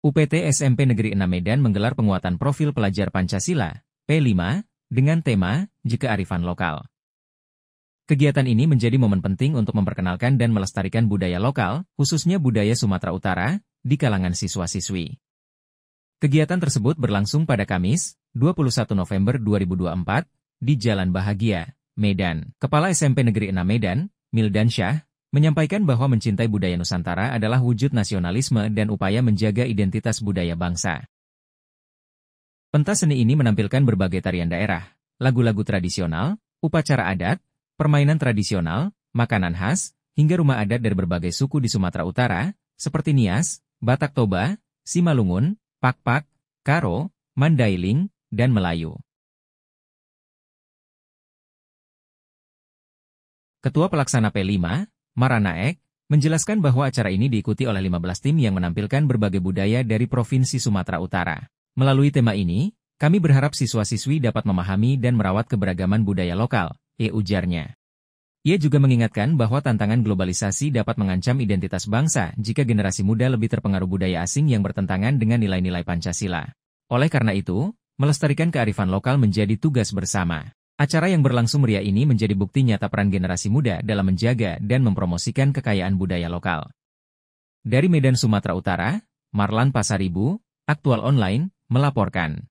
UPT SMP Negeri 6 Medan menggelar penguatan profil pelajar Pancasila, P5, dengan tema, Jika Arifan Lokal. Kegiatan ini menjadi momen penting untuk memperkenalkan dan melestarikan budaya lokal, khususnya budaya Sumatera Utara, di kalangan siswa-siswi. Kegiatan tersebut berlangsung pada Kamis, 21 November 2024, di Jalan Bahagia, Medan. Kepala SMP Negeri 6 Medan, Mildan Syah, menyampaikan bahwa mencintai budaya Nusantara adalah wujud nasionalisme dan upaya menjaga identitas budaya bangsa. Pentas seni ini menampilkan berbagai tarian daerah, lagu-lagu tradisional, upacara adat, permainan tradisional, makanan khas, hingga rumah adat dari berbagai suku di Sumatera Utara, seperti Nias, Batak Toba, Simalungun, Pakpak, Karo, Mandailing, dan Melayu. Ketua Pelaksana P5, Maranaek, menjelaskan bahwa acara ini diikuti oleh 15 tim yang menampilkan berbagai budaya dari Provinsi Sumatera Utara. Melalui tema ini, kami berharap siswa-siswi dapat memahami dan merawat keberagaman budaya lokal, e ujarnya. Ia juga mengingatkan bahwa tantangan globalisasi dapat mengancam identitas bangsa jika generasi muda lebih terpengaruh budaya asing yang bertentangan dengan nilai-nilai Pancasila. Oleh karena itu, melestarikan kearifan lokal menjadi tugas bersama. Acara yang berlangsung meriah ini menjadi bukti nyata peran generasi muda dalam menjaga dan mempromosikan kekayaan budaya lokal. Dari Medan Sumatera Utara, Marlan Pasaribu, Aktual Online, melaporkan.